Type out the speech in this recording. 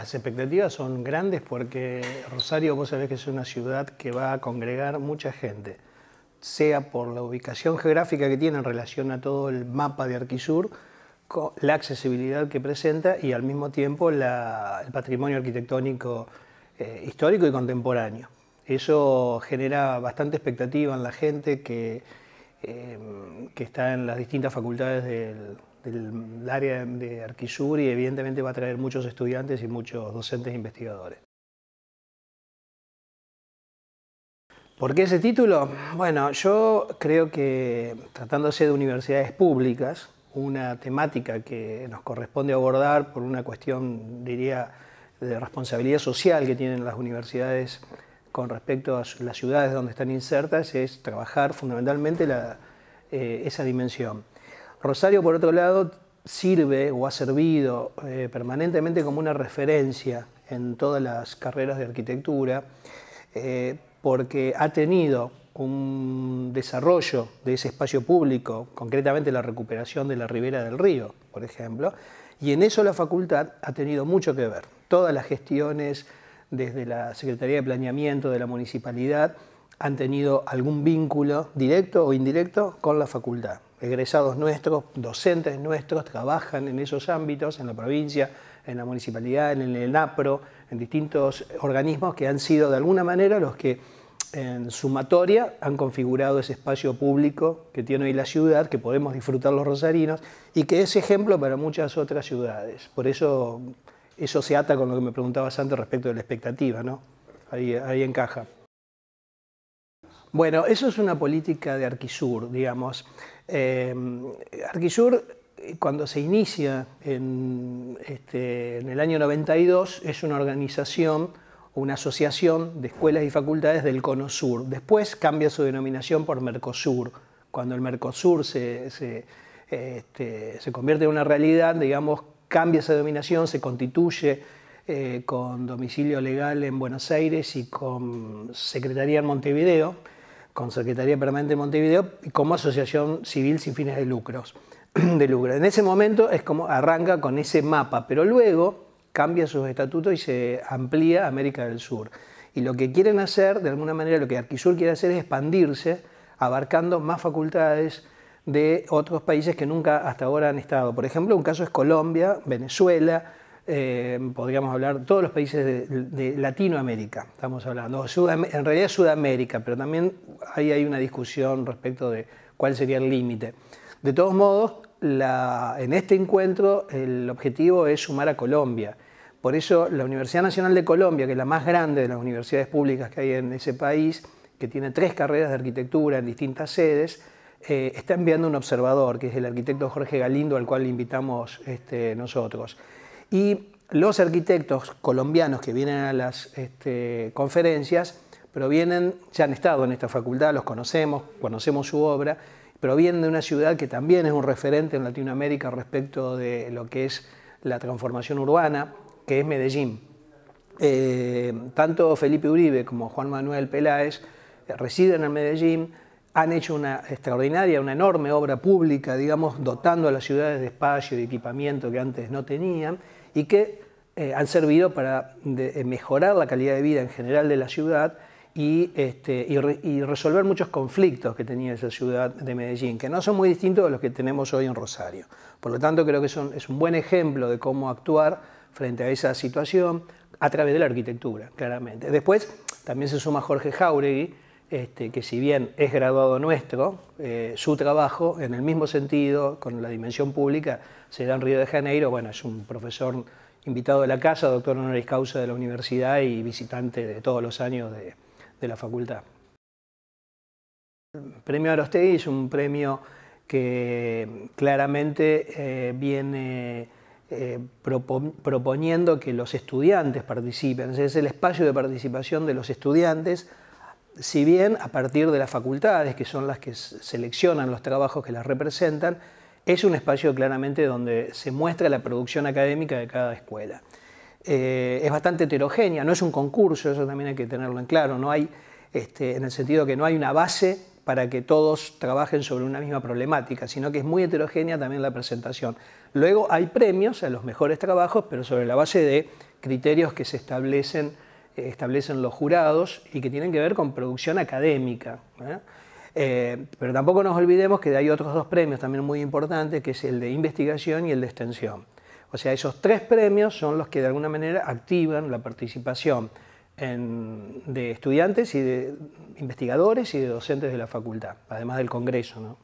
las expectativas son grandes porque Rosario, vos sabés que es una ciudad que va a congregar mucha gente, sea por la ubicación geográfica que tiene en relación a todo el mapa de Arquisur, la accesibilidad que presenta y al mismo tiempo el patrimonio arquitectónico eh, histórico y contemporáneo. Eso genera bastante expectativa en la gente que, eh, que está en las distintas facultades del, del área de Arquisur y evidentemente va a traer muchos estudiantes y muchos docentes e investigadores. ¿Por qué ese título? Bueno, yo creo que tratándose de universidades públicas, una temática que nos corresponde abordar por una cuestión, diría, de responsabilidad social que tienen las universidades con respecto a las ciudades donde están insertas, es trabajar fundamentalmente eh, esa dimensión. Rosario, por otro lado, sirve o ha servido eh, permanentemente como una referencia en todas las carreras de arquitectura, eh, porque ha tenido un desarrollo de ese espacio público, concretamente la recuperación de la ribera del río, por ejemplo, y en eso la facultad ha tenido mucho que ver. Todas las gestiones desde la Secretaría de Planeamiento de la Municipalidad han tenido algún vínculo directo o indirecto con la facultad egresados nuestros, docentes nuestros, trabajan en esos ámbitos, en la provincia, en la municipalidad, en el APRO, en distintos organismos que han sido de alguna manera los que en sumatoria han configurado ese espacio público que tiene hoy la ciudad, que podemos disfrutar los rosarinos y que es ejemplo para muchas otras ciudades. Por eso eso se ata con lo que me preguntabas antes respecto de la expectativa, ¿no? Ahí, ahí encaja. Bueno, eso es una política de Arquisur, digamos. Em, Arquisur, cuando se inicia en, este, el año 92, es una organización, una asociación de escuelas y facultades del Cono Sur. Después cambia su denominación por Mercosur. Cuando el Mercosur se, este, convierte en una realidad, digamos, cambia esa denominación, se constituye eh, con domicilio legal en Buenos Aires y con secretaría en Montevideo con Secretaría Permanente de Montevideo como asociación civil sin fines de lucros. De lucro. En ese momento es como arranca con ese mapa, pero luego cambia sus estatutos y se amplía América del Sur. Y lo que quieren hacer, de alguna manera, lo que Arquisur quiere hacer es expandirse, abarcando más facultades de otros países que nunca hasta ahora han estado. Por ejemplo, un caso es Colombia, Venezuela, eh, podríamos hablar todos los países de, Latinoamérica, estamos hablando, en realidad Sudamérica, pero también ahí hay una discusión respecto de cuál sería el límite. De todos modos, en este encuentro el objetivo es sumar a Colombia. Por eso la Universidad Nacional de Colombia, que es la más grande de las universidades públicas que hay en ese país, que tiene tres carreras de arquitectura en distintas sedes, eh, está enviando un observador, que es el arquitecto Jorge Galindo, al cual le invitamos este, nosotros. Y los arquitectos colombianos que vienen a las este, conferencias provienen, ya han estado en esta facultad, los conocemos, conocemos su obra, provienen de una ciudad que también es un referente en Latinoamérica respecto de lo que es la transformación urbana, que es Medellín. Eh, tanto Felipe Uribe como Juan Manuel Peláez eh, residen en Medellín, han hecho una extraordinaria, una enorme obra pública, digamos, dotando a las ciudades de espacio y equipamiento que antes no tenían y que eh, han servido para eh, mejorar la calidad de vida en general de la ciudad este, y, resolver muchos conflictos que tenía esa ciudad de Medellín, que no son muy distintos de los que tenemos hoy en Rosario. Por lo tanto, creo que es un buen ejemplo de cómo actuar frente a esa situación a través de la arquitectura, claramente. Después también se suma Jorge Jauregui, este, que si bien es graduado nuestro, eh, su trabajo en el mismo sentido, con la dimensión pública, será en Río de Janeiro, bueno, es un profesor invitado de la casa, doctor honoris causa de la universidad y visitante de todos los años de, la facultad. El premio Arostegui es un premio que claramente eh, viene eh, proponiendo que los estudiantes participen, es el espacio de participación de los estudiantes si bien a partir de las facultades, que son las que seleccionan los trabajos que las representan, es un espacio claramente donde se muestra la producción académica de cada escuela. Eh, es bastante heterogénea, no es un concurso, eso también hay que tenerlo en claro, no hay, este, en el sentido que no hay una base para que todos trabajen sobre una misma problemática, sino que es muy heterogénea también la presentación. Luego hay premios a los mejores trabajos, pero sobre la base de criterios que se establecen establecen los jurados y que tienen que ver con producción académica. ¿eh? Eh, pero tampoco nos olvidemos que hay otros dos premios también muy importantes, que es el de investigación y el de extensión. O sea, esos tres premios son los que de alguna manera activan la participación de estudiantes y de investigadores y de docentes de la facultad, además del Congreso.